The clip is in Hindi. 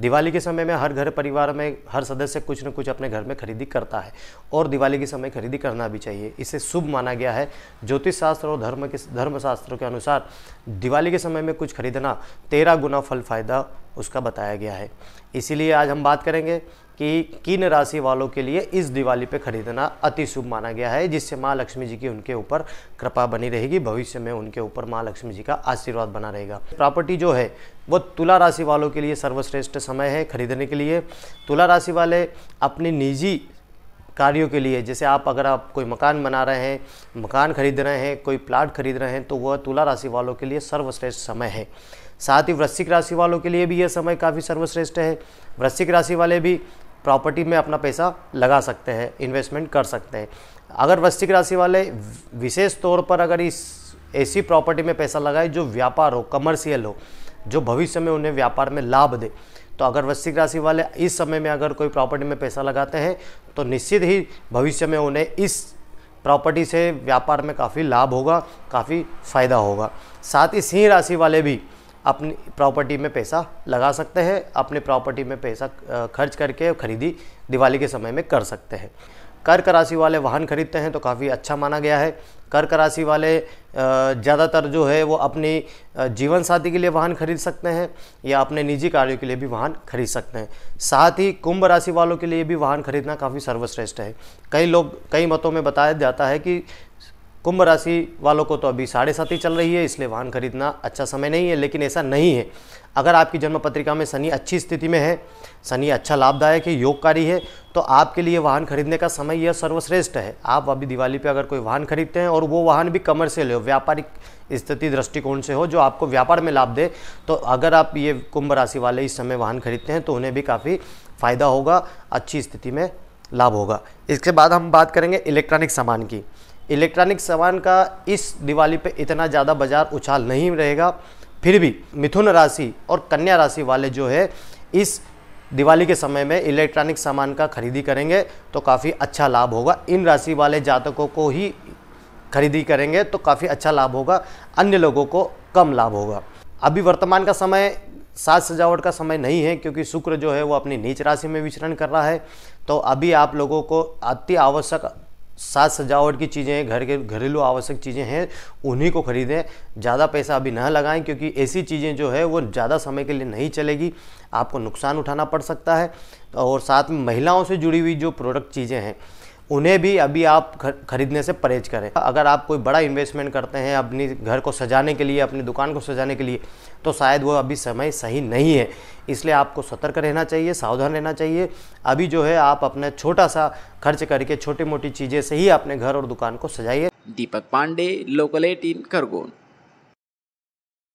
दिवाली के समय में हर घर परिवार में हर सदस्य कुछ न कुछ अपने घर में खरीदी करता है और दिवाली के समय खरीदी करना भी चाहिए इसे शुभ माना गया है ज्योतिष शास्त्र और धर्म के धर्मशास्त्रों के अनुसार दिवाली के समय में कुछ खरीदना तेरह गुना फल फायदा उसका बताया गया है इसीलिए आज हम बात करेंगे कि किन राशि वालों के लिए इस दिवाली पे खरीदना अति शुभ माना गया है जिससे माँ लक्ष्मी जी की उनके ऊपर कृपा बनी रहेगी भविष्य में उनके ऊपर माँ लक्ष्मी जी का आशीर्वाद बना रहेगा प्रॉपर्टी जो है वो तुला राशि वालों के लिए सर्वश्रेष्ठ समय है खरीदने के लिए तुला राशि वाले अपनी निजी कार्यों के लिए जैसे आप अगर आप कोई मकान बना रहे हैं मकान खरीद रहे हैं कोई प्लाट खरीद रहे हैं तो वह तुला राशि वालों के लिए सर्वश्रेष्ठ समय है साथ ही वृश्चिक राशि वालों के लिए भी यह समय काफ़ी सर्वश्रेष्ठ है वृश्चिक राशि वाले भी प्रॉपर्टी में अपना पैसा लगा सकते हैं इन्वेस्टमेंट कर सकते हैं अगर वृश्चिक राशि वाले विशेष तौर पर अगर इस ऐसी प्रॉपर्टी में पैसा लगाए जो व्यापार हो कमर्शियल हो जो भविष्य में उन्हें व्यापार में लाभ दे तो अगर वृश्चिक राशि वाले इस समय में अगर कोई प्रॉपर्टी में पैसा लगाते हैं तो निश्चित ही भविष्य में उन्हें इस प्रॉपर्टी से व्यापार में काफ़ी लाभ होगा काफ़ी फ़ायदा होगा साथ ही सिंह राशि वाले भी अपनी प्रॉपर्टी में पैसा लगा सकते हैं अपनी प्रॉपर्टी में पैसा खर्च करके खरीदी दिवाली के समय में कर सकते हैं कर्क राशि वाले वाहन खरीदते हैं तो काफ़ी अच्छा माना गया है कर्क राशि वाले ज़्यादातर जो है वो अपनी जीवन साथी के लिए वाहन खरीद सकते हैं या अपने निजी कार्यों के लिए भी वाहन खरीद सकते हैं साथ ही कुंभ राशि वालों के लिए भी वाहन खरीदना काफ़ी सर्वश्रेष्ठ है कई लोग कई मतों में बताया जाता है कि कुंभ राशि वालों को तो अभी साढ़े सात ही चल रही है इसलिए वाहन खरीदना अच्छा समय नहीं है लेकिन ऐसा नहीं है अगर आपकी जन्म पत्रिका में शनि अच्छी स्थिति में है शनि अच्छा लाभदायक है योगकारी है तो आपके लिए वाहन खरीदने का समय यह सर्वश्रेष्ठ है आप अभी दिवाली पे अगर कोई वाहन खरीदते हैं और वो वाहन भी कमर्शियल हो व्यापारिक स्थिति दृष्टिकोण से हो जो आपको व्यापार में लाभ दे तो अगर आप ये कुंभ राशि वाले इस समय वाहन खरीदते हैं तो उन्हें भी काफ़ी फ़ायदा होगा अच्छी स्थिति में लाभ होगा इसके बाद हम बात करेंगे इलेक्ट्रॉनिक सामान की इलेक्ट्रॉनिक सामान का इस दिवाली पे इतना ज़्यादा बाजार उछाल नहीं रहेगा फिर भी मिथुन राशि और कन्या राशि वाले जो है इस दिवाली के समय में इलेक्ट्रॉनिक सामान का खरीदी करेंगे तो काफ़ी अच्छा लाभ होगा इन राशि वाले जातकों को ही खरीदी करेंगे तो काफ़ी अच्छा लाभ होगा अन्य लोगों को कम लाभ होगा अभी वर्तमान का समय साज सजावट का समय नहीं है क्योंकि शुक्र जो है वो अपनी नीच राशि में विचरण कर रहा है तो अभी आप लोगों को अति आवश्यक साज सजावट की चीज़ें हैं घर के घरेलू आवश्यक चीज़ें हैं उन्हीं को ख़रीदें ज़्यादा पैसा अभी ना लगाएं क्योंकि ऐसी चीज़ें जो है वो ज़्यादा समय के लिए नहीं चलेगी आपको नुकसान उठाना पड़ सकता है और साथ में महिलाओं से जुड़ी हुई जो प्रोडक्ट चीज़ें हैं उन्हें भी अभी आप खरीदने से परहेज करें अगर आप कोई बड़ा इन्वेस्टमेंट करते हैं अपनी घर को सजाने के लिए अपनी दुकान को सजाने के लिए तो शायद वो अभी समय सही नहीं है इसलिए आपको सतर्क रहना चाहिए सावधान रहना चाहिए अभी जो है आप अपना छोटा सा खर्च करके छोटी मोटी चीज़ें से ही अपने घर और दुकान को सजाइए दीपक पांडे लोकल एटीन खरगोन